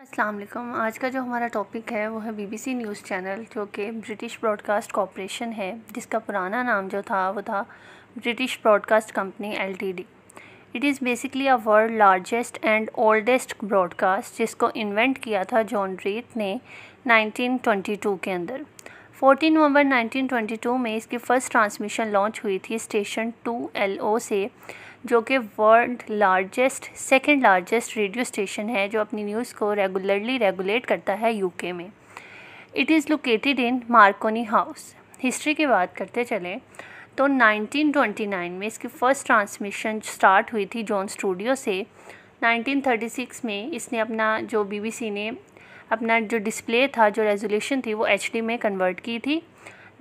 असलम आज का जो हमारा टॉपिक है वो है बीबीसी न्यूज़ चैनल जो कि ब्रिटिश ब्रॉडकास्ट कॉरपोरेशन है जिसका पुराना नाम जो था वो था British broadcast company LTD it is basically a world largest and oldest broadcast जिसको इन्वेंट किया था जॉन रीत ने 1922 के अंदर 14 नवंबर 1922 में इसकी फ़र्स्ट ट्रांसमिशन लॉन्च हुई थी स्टेशन टू एल से जो कि world largest second largest radio station है जो अपनी न्यूज़ को रेगुलरली रेगुलेट करता है यूके में it is located in Marconi House history की बात करते चलें तो 1929 में इसकी फ़र्स्ट ट्रांसमिशन स्टार्ट हुई थी जॉन स्टूडियो से 1936 में इसने अपना जो बीबीसी ने अपना जो डिस्प्ले था जो रेजोल्यूशन थी वो एचडी में कन्वर्ट की थी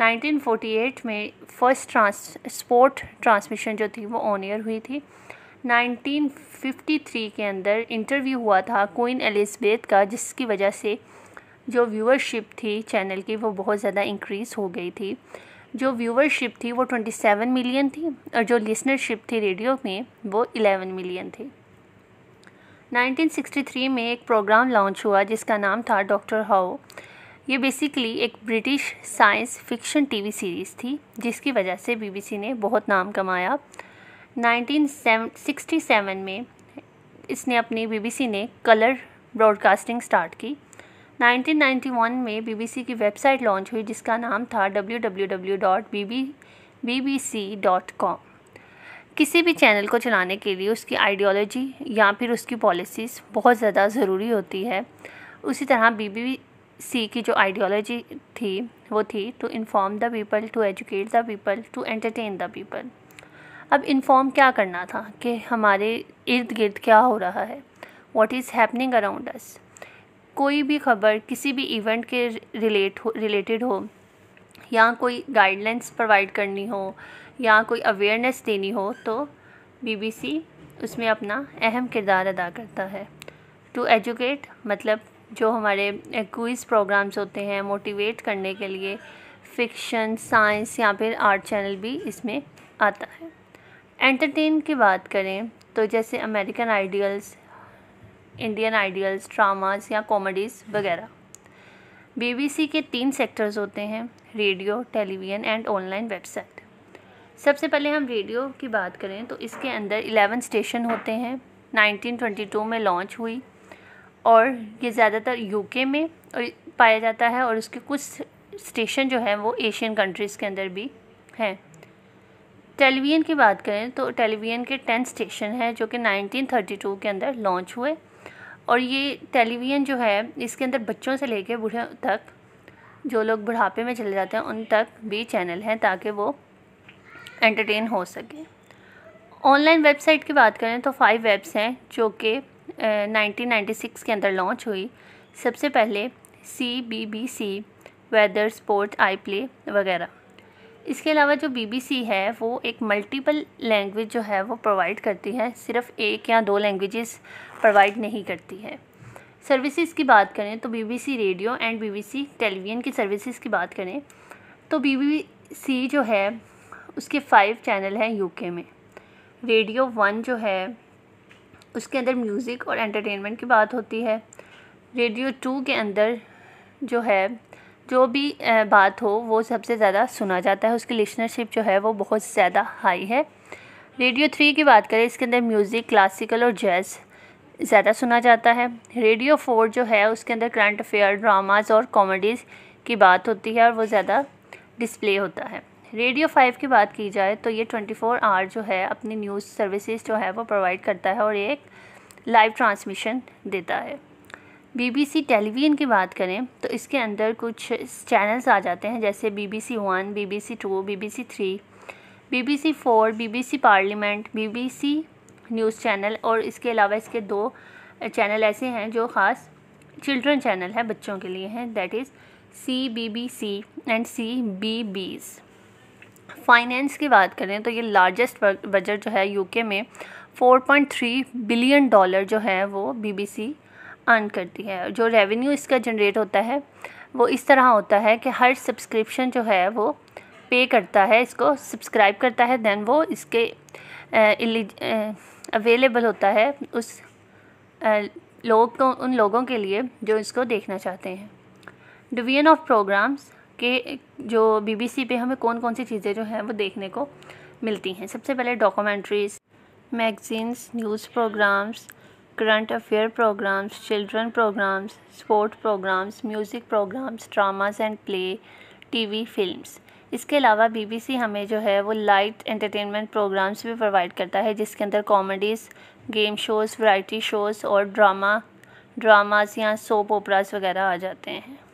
1948 में फर्स्ट ट्रांस स्पोर्ट ट्रांसमिशन जो थी वो ऑन ईयर हुई थी 1953 के अंदर इंटरव्यू हुआ था क्वीन एलिजबेथ का जिसकी वजह से जो व्यूअरशिप थी चैनल की वो बहुत ज़्यादा इंक्रीज़ हो गई थी जो व्यूअरशिप थी वो 27 मिलियन थी और जो लिसनरशिप थी रेडियो में वो 11 मिलियन थी 1963 में एक प्रोग्राम लॉन्च हुआ जिसका नाम था डॉक्टर हाओ ये बेसिकली एक British science fiction TV series थी जिसकी वजह से बीबीसी ने बहुत नाम कमाया 1967 में इसने अपनी बीबीसी ने कलर ब्रॉडकास्टिंग स्टार्ट की 1991 में बीबीसी की वेबसाइट लॉन्च हुई जिसका नाम था डब्ल्यू किसी भी चैनल को चलाने के लिए उसकी आइडियोलॉजी या फिर उसकी पॉलिसीज़ बहुत ज़्यादा ज़रूरी होती है उसी तरह बी सी की जो आइडियोलॉजी थी वो थी to inform the people to educate the people to entertain the people अब इन्फॉर्म क्या करना था कि हमारे इर्द गिर्द क्या हो रहा है what is happening around us कोई भी खबर किसी भी इवेंट के रिलेट हो रिलेटेड हो या कोई गाइडलाइंस प्रोवाइड करनी हो या कोई अवेयरनेस देनी हो तो बीबीसी उसमें अपना अहम किरदार अदा करता है टू एजुकेट मतलब जो हमारे क्विज़ प्रोग्राम्स होते हैं मोटिवेट करने के लिए फ़िक्शन साइंस या फिर आर्ट चैनल भी इसमें आता है एंटरटेन की बात करें तो जैसे American ideals Indian ideals dramas या कॉमेडीज़ वगैरह बीबीसी के तीन सेक्टर्स होते हैं radio television and online website सबसे पहले हम रेडियो की बात करें तो इसके अंदर 11 स्टेशन होते हैं 1922 में लॉन्च हुई और ये ज़्यादातर यूके में पाया जाता है और उसके कुछ स्टेशन जो हैं वो एशियन कंट्रीज़ के अंदर भी हैं टेलीविज़न की बात करें तो टेलीविज़न के टेन स्टेशन हैं जो कि 1932 के अंदर लॉन्च हुए और ये टेलीविज़न जो है इसके अंदर बच्चों से लेकर बूढ़े तक जो लोग बुढ़ापे में चले जाते हैं उन तक भी चैनल हैं ताकि वो एंटरटेन हो सके ऑनलाइन वेबसाइट की बात करें तो फाइव वेब्स हैं जो कि 1996 के अंदर लॉन्च हुई सबसे पहले C B B C weather sport I play वगैरह इसके अलावा जो बी बी सी है वो एक मल्टीपल लैंग्वेज जो है वो प्रोवाइड करती है सिर्फ एक या दो लैंग्वेजेस प्रोवाइड नहीं करती है सर्विसेज की बात करें तो B B C radio and B B C television की सर्विसेज की बात करें तो बी बी सी जो है उसके फाइव चैनल हैं यूके में रेडियो वन जो है उसके अंदर म्यूज़िक और एंटरटेनमेंट की बात होती है रेडियो टू के अंदर जो है जो भी बात हो वो सबसे ज़्यादा सुना जाता है उसकी लिसनरशिप जो है वो बहुत ज़्यादा हाई है रेडियो थ्री की बात करें इसके अंदर म्यूज़िक क्लासिकल और जैज़ ज़्यादा सुना जाता है रेडियो फोर जो है उसके अंदर करंट अफेयर ड्रामाज और कॉमेडीज़ की बात होती है और वो ज़्यादा डिस्प्ले होता है रेडियो फाइव की बात की जाए तो ये ट्वेंटी फोर आवर जो है अपनी न्यूज़ सर्विसेज जो है वो प्रोवाइड करता है और ये एक लाइव ट्रांसमिशन देता है बीबीसी टेलीविज़न की बात करें तो इसके अंदर कुछ चैनल्स आ जाते हैं जैसे BBC one BBC two BBC three BBC four BBC parliament BBC news channel और इसके अलावा इसके दो चैनल ऐसे हैं जो ख़ास चिल्ड्रन चैनल है बच्चों के लिए हैं that is C B B C and CBeebies finance की बात करें तो ये लार्जेस्ट बजट जो है यूके में 4.3 बिलियन डॉलर जो है वो बीबीसी अर्न करती है जो रेवेन्यू इसका जनरेट होता है वो इस तरह होता है कि हर सब्सक्रिप्शन जो है वो पे करता है इसको सब्सक्राइब करता है दैन वो इसके अवेलेबल होता है उस लोग को उन लोगों के लिए जो इसको देखना चाहते हैं डिवीजन ऑफ प्रोग्राम्स के जो बीबीसी पे हमें कौन कौन सी चीज़ें जो हैं वो देखने को मिलती हैं सबसे पहले documentaries magazines news programmes current affair programmes children programmes sport programmes music programmes dramas and play TV films इसके अलावा बीबीसी हमें जो है वो लाइट एंटरटेनमेंट प्रोग्राम्स भी प्रोवाइड करता है जिसके अंदर comedies game shows variety shows और ड्रामा ड्रामास या सोप ओपराज वगैरह आ जाते हैं